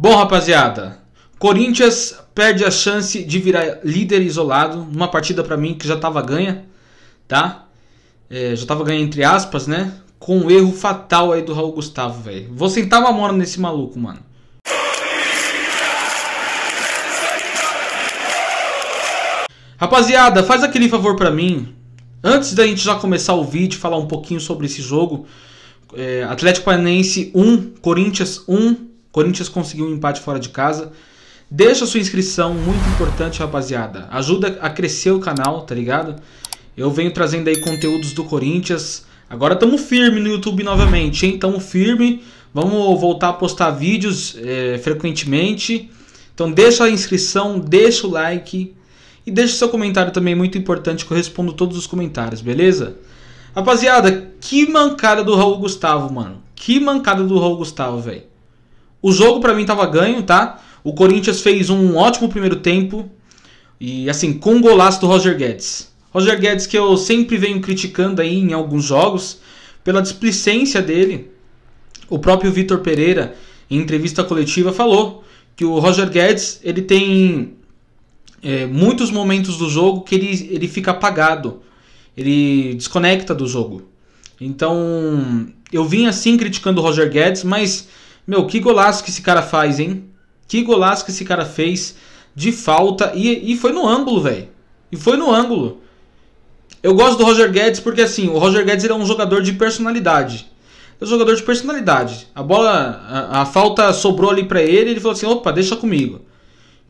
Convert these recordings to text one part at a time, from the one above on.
Bom, rapaziada, Corinthians perde a chance de virar líder isolado numa partida para mim que já estava ganha, tá? É, já estava ganha entre aspas, né? Com um erro fatal aí do Raul Gustavo, velho. Vou sentar uma mora nesse maluco, mano. Rapaziada, faz aquele favor para mim. Antes da gente já começar o vídeo, falar um pouquinho sobre esse jogo. É, Atlético Paranaense 1, Corinthians 1. Corinthians conseguiu um empate fora de casa. Deixa sua inscrição, muito importante, rapaziada. Ajuda a crescer o canal, tá ligado? Eu venho trazendo aí conteúdos do Corinthians. Agora estamos firme no YouTube novamente, hein? Estamos firme. Vamos voltar a postar vídeos é, frequentemente. Então deixa a inscrição, deixa o like e deixa seu comentário também, muito importante, que eu respondo todos os comentários, beleza? Rapaziada, que mancada do Raul Gustavo, mano. Que mancada do Raul Gustavo, velho. O jogo para mim tava ganho, tá? O Corinthians fez um ótimo primeiro tempo. E assim, com um golaço do Roger Guedes. Roger Guedes que eu sempre venho criticando aí em alguns jogos pela displicência dele. O próprio Vitor Pereira, em entrevista coletiva, falou que o Roger Guedes ele tem é, muitos momentos do jogo que ele, ele fica apagado, ele desconecta do jogo. Então eu vim assim criticando o Roger Guedes, mas meu, que golaço que esse cara faz, hein? Que golaço que esse cara fez de falta. E, e foi no ângulo, velho. E foi no ângulo. Eu gosto do Roger Guedes porque, assim, o Roger Guedes é um jogador de personalidade. É um jogador de personalidade. A bola, a, a falta sobrou ali para ele. Ele falou assim: opa, deixa comigo.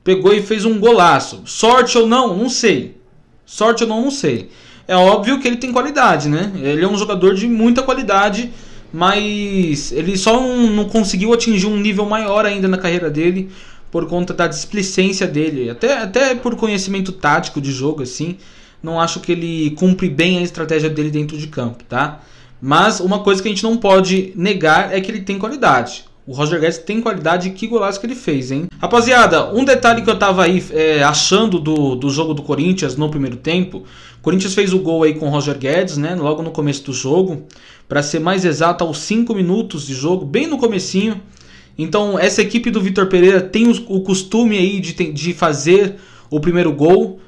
Pegou e fez um golaço. Sorte ou não, não sei. Sorte ou não, não sei. É óbvio que ele tem qualidade, né? Ele é um jogador de muita qualidade mas ele só não, não conseguiu atingir um nível maior ainda na carreira dele por conta da displicência dele, até, até por conhecimento tático de jogo, assim. Não acho que ele cumpre bem a estratégia dele dentro de campo, tá? Mas uma coisa que a gente não pode negar é que ele tem qualidade. O Roger Guedes tem qualidade e que golaço que ele fez, hein? Rapaziada, um detalhe que eu tava aí é, achando do, do jogo do Corinthians no primeiro tempo. O Corinthians fez o gol aí com o Roger Guedes, né? Logo no começo do jogo para ser mais exato, aos 5 minutos de jogo, bem no comecinho. Então, essa equipe do Vitor Pereira tem o costume aí de, de fazer o primeiro gol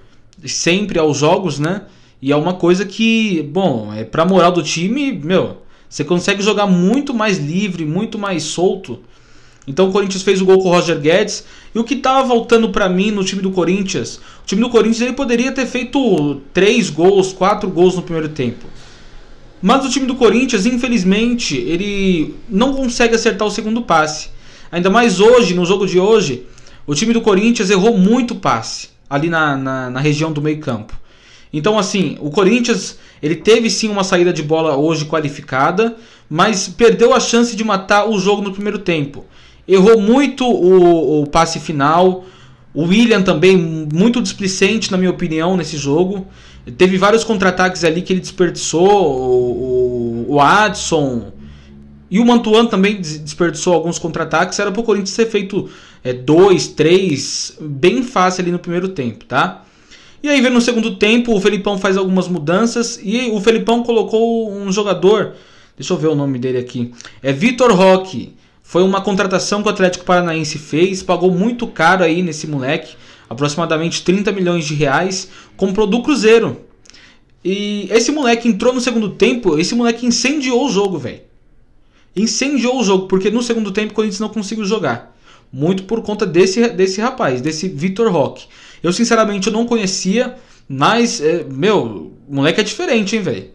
sempre aos jogos, né? E é uma coisa que, bom, é para moral do time, meu, você consegue jogar muito mais livre, muito mais solto. Então o Corinthians fez o gol com o Roger Guedes. E o que tava tá voltando para mim no time do Corinthians? O time do Corinthians ele poderia ter feito três gols, quatro gols no primeiro tempo. Mas o time do Corinthians, infelizmente, ele não consegue acertar o segundo passe. Ainda mais hoje, no jogo de hoje, o time do Corinthians errou muito passe ali na, na, na região do meio-campo. Então, assim, o Corinthians ele teve sim uma saída de bola hoje qualificada, mas perdeu a chance de matar o jogo no primeiro tempo. Errou muito o, o passe final. O William também, muito displicente, na minha opinião, nesse jogo. Teve vários contra-ataques ali que ele desperdiçou, o, o, Adson. E o Mantuan também desperdiçou alguns contra-ataques. Era pro Corinthians ter feito é, dois, três, bem fácil ali no primeiro tempo, tá? E aí vem no segundo tempo, o Felipão faz algumas mudanças e o Felipão colocou um jogador, deixa eu ver o nome dele aqui, é Vitor Roque. Foi uma contratação que o Atlético Paranaense fez, pagou muito caro aí nesse moleque aproximadamente 30 milhões de reais, comprou do Cruzeiro. E esse moleque entrou no segundo tempo, esse moleque incendiou o jogo, velho. Incendiou o jogo, porque no segundo tempo o Corinthians não conseguiu jogar. Muito por conta desse, desse rapaz, desse Vitor Roque. Eu, sinceramente, eu não conhecia, mas, é, meu, o moleque é diferente, hein, velho.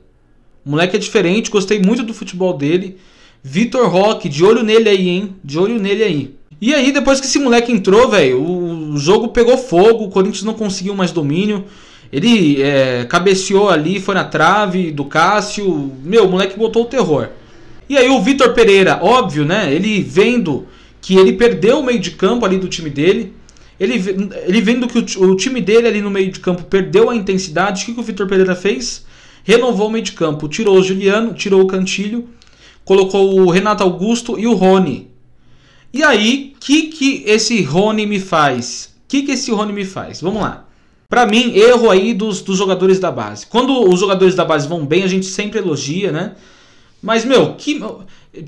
Moleque é diferente, gostei muito do futebol dele. Vitor Roque, de olho nele aí, hein? De olho nele aí. E aí, depois que esse moleque entrou, velho, o jogo pegou fogo, o Corinthians não conseguiu mais domínio. Ele é, cabeceou ali, foi na trave do Cássio. Meu, o moleque botou o terror. E aí o Vitor Pereira, óbvio, né? Ele vendo que ele perdeu o meio de campo ali do time dele. Ele, ele vendo que o, o time dele ali no meio de campo perdeu a intensidade. O que, que o Vitor Pereira fez? Renovou o meio de campo, tirou o Juliano, tirou o Cantilho, colocou o Renato Augusto e o Rony. E aí, o que, que esse Rony me faz? O que, que esse Rony me faz? Vamos lá. Para mim, erro aí dos, dos jogadores da base. Quando os jogadores da base vão bem, a gente sempre elogia, né? Mas, meu, que,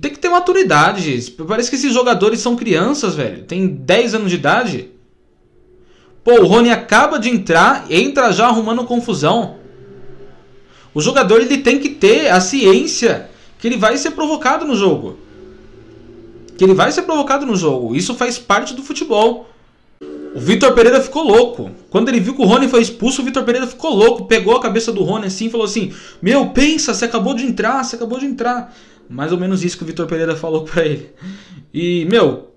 tem que ter maturidade. Parece que esses jogadores são crianças, velho. Tem 10 anos de idade. Pô, o Rony acaba de entrar, entra já arrumando confusão. O jogador ele tem que ter a ciência que ele vai ser provocado no jogo que ele vai ser provocado no jogo. Isso faz parte do futebol. O Vitor Pereira ficou louco. Quando ele viu que o Rony foi expulso, o Vitor Pereira ficou louco. Pegou a cabeça do Rony assim e falou assim: Meu, pensa, você acabou de entrar, você acabou de entrar. Mais ou menos isso que o Vitor Pereira falou pra ele. E, meu,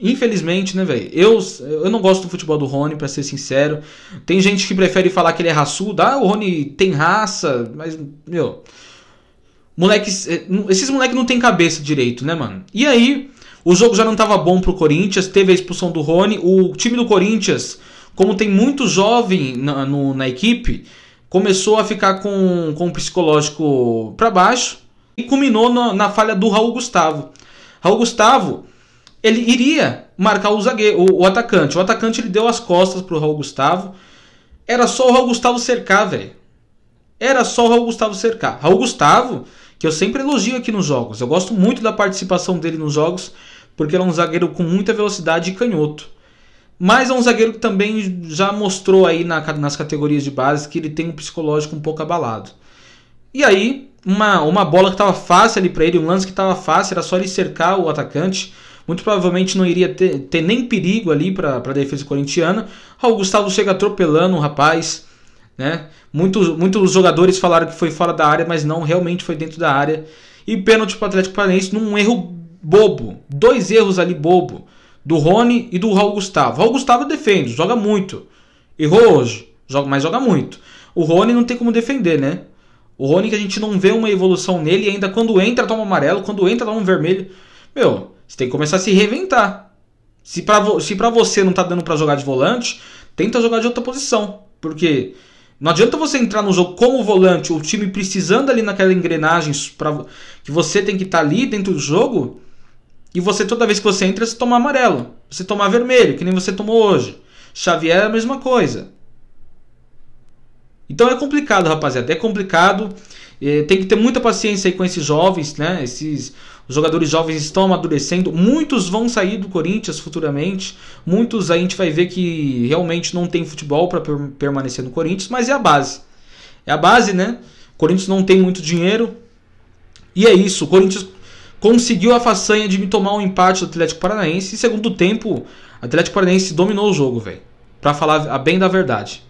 Infelizmente, né, velho? Eu, eu não gosto do futebol do Rony, para ser sincero. Tem gente que prefere falar que ele é raçudo. Ah, o Rony tem raça, mas, meu, Moleques. Eh, esses moleques não tem cabeça direito, né, mano? E aí, o jogo já não tava bom pro Corinthians, teve a expulsão do Rony. O time do Corinthians, como tem muito jovem na, no, na equipe, começou a ficar com, com o psicológico para baixo e culminou na, na, falha do Raul Gustavo. Raul Gustavo, ele iria marcar o zagueiro, o, o atacante. O atacante ele deu as costas pro Raul Gustavo. Era só o Raul Gustavo cercar, velho. Era só o Raul Gustavo cercar. Raul Gustavo, que eu sempre elogio aqui nos jogos. Eu gosto muito da participação dele nos jogos, porque ele é um zagueiro com muita velocidade e canhoto. Mas é um zagueiro que também já mostrou aí na, nas categorias de base que ele tem um psicológico um pouco abalado. E aí, uma, uma bola que estava fácil ali para ele, um lance que estava fácil, era só ele cercar o atacante. Muito provavelmente não iria ter, ter nem perigo ali para a defesa corintiana. Ah, o Gustavo chega atropelando o rapaz. Né? Muitos, muitos jogadores falaram que foi fora da área, mas não, realmente foi dentro da área. E pênalti para o Atlético Paranaense num erro bobo. Dois erros ali bobo. Do Rony e do Raul Gustavo. Raul Gustavo defende, joga muito. Errou hoje, joga, mas joga muito. O Rony não tem como defender, né? O Rony que a gente não vê uma evolução nele, ainda quando entra toma amarelo, quando entra toma um vermelho. Meu, você tem que começar a se reventar. Se pra, vo se pra você não tá dando para jogar de volante, tenta jogar de outra posição. Porque não adianta você entrar no jogo como volante, o time precisando ali naquela engrenagem pra, que você tem que estar tá ali dentro do jogo e você toda vez que você entra você tomar amarelo, você tomar vermelho, que nem você tomou hoje. Xavier é a mesma coisa. Então é complicado, rapaziada, é complicado. É, tem que ter muita paciência aí com esses jovens, né? Esses os jogadores jovens estão amadurecendo, muitos vão sair do Corinthians futuramente, muitos a gente vai ver que realmente não tem futebol para permanecer no Corinthians, mas é a base. É a base, né? O Corinthians não tem muito dinheiro. E é isso, o Corinthians conseguiu a façanha de me tomar um empate do Atlético Paranaense e segundo tempo, o Atlético Paranaense dominou o jogo, velho. Para falar a bem da verdade.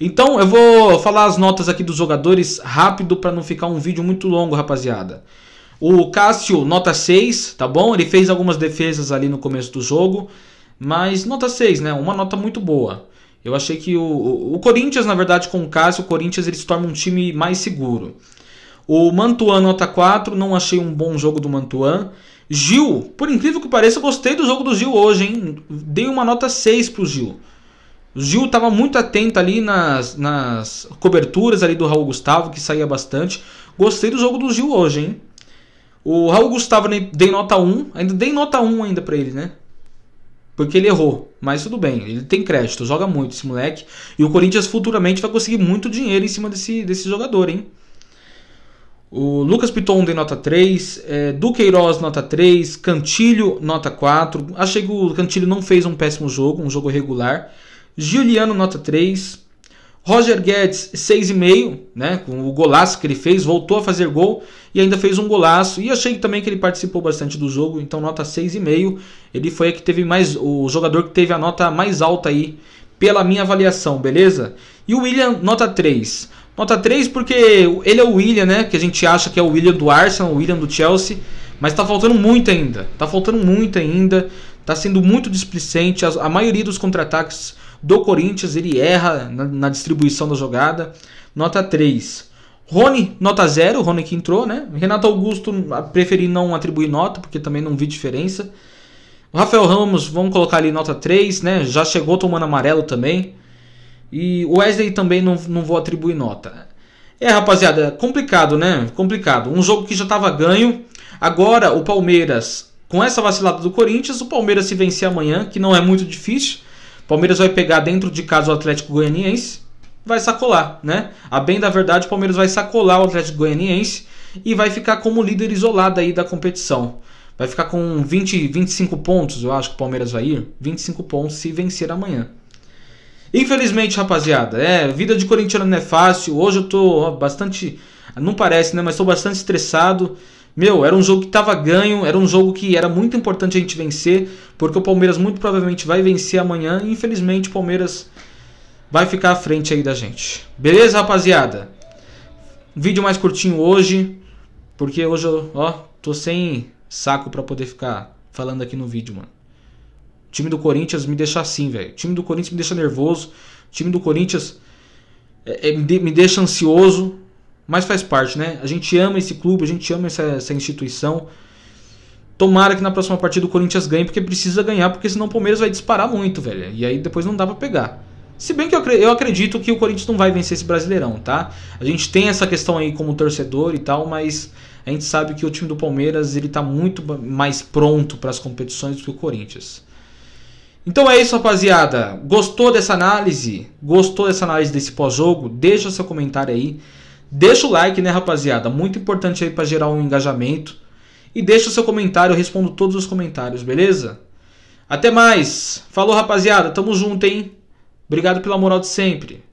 Então, eu vou falar as notas aqui dos jogadores rápido para não ficar um vídeo muito longo, rapaziada. O Cássio, nota 6, tá bom? Ele fez algumas defesas ali no começo do jogo, mas nota 6, né? Uma nota muito boa. Eu achei que o, o Corinthians, na verdade, com o Cássio, o Corinthians ele se torna um time mais seguro. O Mantuan, nota 4, não achei um bom jogo do Mantuan. Gil, por incrível que pareça, gostei do jogo do Gil hoje, hein? Dei uma nota 6 pro Gil. O Gil estava muito atento ali nas, nas coberturas ali do Raul Gustavo, que saía bastante. Gostei do jogo do Gil hoje, hein? O Raul Gustavo dei nota 1, ainda dei nota 1 ainda para ele, né? Porque ele errou, mas tudo bem, ele tem crédito, joga muito esse moleque. E o Corinthians futuramente vai conseguir muito dinheiro em cima desse, desse jogador, hein? O Lucas Piton dei nota 3, é, Duqueiroz nota 3, Cantilho nota 4. Achei que o Cantilho não fez um péssimo jogo, um jogo regular. Giuliano nota 3, Roger Guedes, 6,5, né? Com o golaço que ele fez, voltou a fazer gol e ainda fez um golaço. E achei também que ele participou bastante do jogo, então nota 6,5. Ele foi que teve mais. O jogador que teve a nota mais alta aí, pela minha avaliação, beleza? E o William, nota 3. Nota 3 porque ele é o William, né? Que a gente acha que é o William do Arsenal, o William do Chelsea. Mas tá faltando muito ainda. Tá faltando muito ainda. Tá sendo muito displicente. A, a maioria dos contra-ataques do Corinthians, ele erra na, na distribuição da jogada. Nota 3. Rony, nota 0, Rony que entrou, né? Renato Augusto, preferi não atribuir nota, porque também não vi diferença. Rafael Ramos, vamos colocar ali nota 3, né? Já chegou tomando amarelo também. E o Wesley também não, não vou atribuir nota. É, rapaziada, complicado, né? Complicado. Um jogo que já estava ganho. Agora o Palmeiras, com essa vacilada do Corinthians, o Palmeiras se vencer amanhã, que não é muito difícil, Palmeiras vai pegar dentro de casa o Atlético Goianiense, vai sacolar, né? A bem da verdade, o Palmeiras vai sacolar o Atlético Goianiense e vai ficar como líder isolado aí da competição. Vai ficar com 20, 25 pontos, eu acho que o Palmeiras vai ir. 25 pontos se vencer amanhã. Infelizmente, rapaziada, é, vida de corintiano não é fácil. Hoje eu tô bastante, não parece, né, mas tô bastante estressado. Meu, era um jogo que estava ganho, era um jogo que era muito importante a gente vencer, porque o Palmeiras muito provavelmente vai vencer amanhã e infelizmente o Palmeiras vai ficar à frente aí da gente. Beleza, rapaziada? Vídeo mais curtinho hoje, porque hoje eu, ó, tô sem saco para poder ficar falando aqui no vídeo, mano. O time do Corinthians me deixa assim, velho. O time do Corinthians me deixa nervoso. O time do Corinthians é, é, me deixa ansioso. Mas faz parte, né? A gente ama esse clube, a gente ama essa, essa instituição. Tomara que na próxima partida o Corinthians ganhe, porque precisa ganhar, porque senão o Palmeiras vai disparar muito, velho. E aí depois não dá pra pegar. Se bem que eu acredito que o Corinthians não vai vencer esse Brasileirão, tá? A gente tem essa questão aí como torcedor e tal, mas a gente sabe que o time do Palmeiras ele tá muito mais pronto para as competições do que o Corinthians. Então é isso, rapaziada. Gostou dessa análise? Gostou dessa análise desse pós-jogo? Deixa seu comentário aí. Deixa o like, né, rapaziada? Muito importante aí para gerar um engajamento. E deixa o seu comentário, eu respondo todos os comentários, beleza? Até mais. Falou, rapaziada. Tamo junto, hein? Obrigado pela moral de sempre.